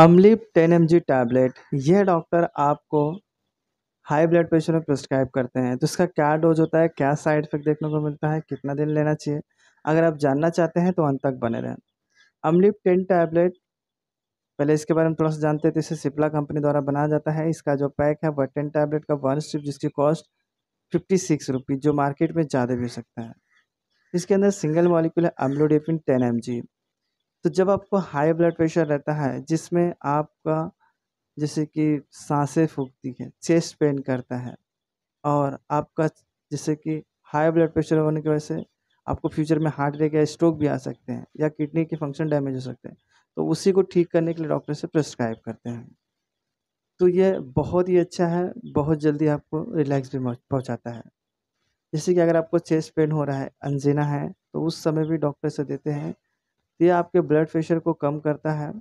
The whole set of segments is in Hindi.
अमलिप टेन एम जी टैबलेट यह डॉक्टर आपको हाई ब्लड प्रेशर में प्रिस्क्राइब करते हैं तो इसका क्या डोज होता है क्या साइड इफेक्ट देखने को मिलता है कितना दिन लेना चाहिए अगर आप जानना चाहते हैं तो अंत तक बने रहें अमलिप टेन टैबलेट पहले इसके बारे में थोड़ा सा जानते थे तो इसे सिप्ला कंपनी द्वारा बनाया जाता है इसका जो पैक है वह टेन टैबलेट का वन स्ट्रिप जिसकी कॉस्ट फिफ्टी सिक्स रुपीज़ जो मार्केट में ज़्यादा भी हो सकता है इसके अंदर सिंगल मॉलिक्यूल है अम्लोडिपिन टेन एम जी तो जब आपको हाई ब्लड प्रेशर रहता है जिसमें आपका जैसे कि सांसें फूकती हैं चेस्ट पेन करता है और आपका जैसे कि हाई ब्लड प्रेशर होने की वजह से आपको फ्यूचर में हार्ट अटैक या स्ट्रोक भी आ सकते हैं या किडनी के फंक्शन डैमेज हो सकते हैं तो उसी को ठीक करने के लिए डॉक्टर से प्रिस्क्राइब करते हैं तो ये बहुत ही अच्छा है बहुत जल्दी आपको रिलैक्स भी पहुँचाता है जैसे कि अगर आपको चेस्ट पेन हो रहा है अनजेना है तो उस समय भी डॉक्टर से देते हैं तो ये आपके ब्लड प्रेशर को कम करता है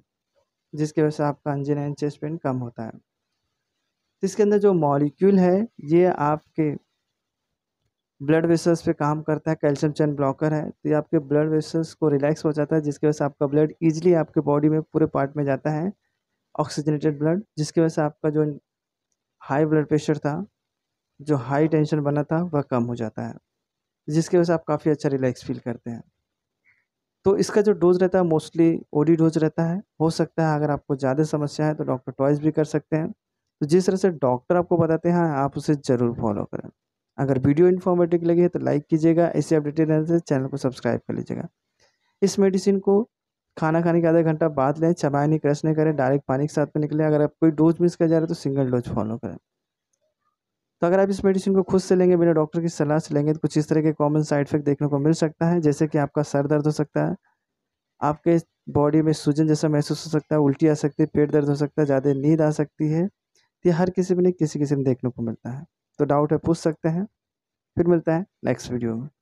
जिसकी वजह से आपका अंजन एंड चेस्ट पेन कम होता है तो इसके अंदर जो मॉलिक्यूल है ये आपके ब्लड वेसल्स पे काम करता है कैल्शियम चैन ब्लॉकर है तो ये आपके ब्लड वेसल्स को रिलैक्स हो जाता है जिसकी वजह से आपका ब्लड ईजिली आपके बॉडी में पूरे पार्ट में जाता है ऑक्सीजनेटेड ब्लड जिसकी वजह से आपका जो हाई ब्लड प्रेशर था जो हाई टेंशन बना था वह कम हो जाता है जिसकी वजह से आप काफ़ी अच्छा रिलैक्स फील करते हैं तो इसका जो डोज रहता है मोस्टली ओडी डोज रहता है हो सकता है अगर आपको ज़्यादा समस्या है तो डॉक्टर ट्वाइस भी कर सकते हैं तो जिस तरह से डॉक्टर आपको बताते हैं आप उसे ज़रूर फॉलो करें अगर वीडियो इन्फॉर्मेटिव लगी है तो लाइक कीजिएगा ऐसे अपडेटेड रहने से चैनल को सब्सक्राइब कर लीजिएगा इस मेडिसिन को खाना खाने के आधा घंटा बाद लें चबाए नहीं क्रश नहीं करें डायरेक्ट पानी के साथ में निकलें अगर आप कोई डोज मिस कर जा रहे हैं तो सिंगल डोज फॉलो करें तो अगर आप इस मेडिसिन को खुद से लेंगे बिना डॉक्टर की सलाह से लेंगे तो कुछ इस तरह के कॉमन साइड इफेक्ट देखने को मिल सकता है जैसे कि आपका सर दर्द हो सकता है आपके बॉडी में सूजन जैसा महसूस हो सकता है उल्टी आ सकती है पेट दर्द हो सकता है ज़्यादा नींद आ सकती है तो हर किसी में नहीं किसी किसी में देखने को मिलता है तो डाउट है पूछ सकते हैं फिर मिलता है नेक्स्ट वीडियो में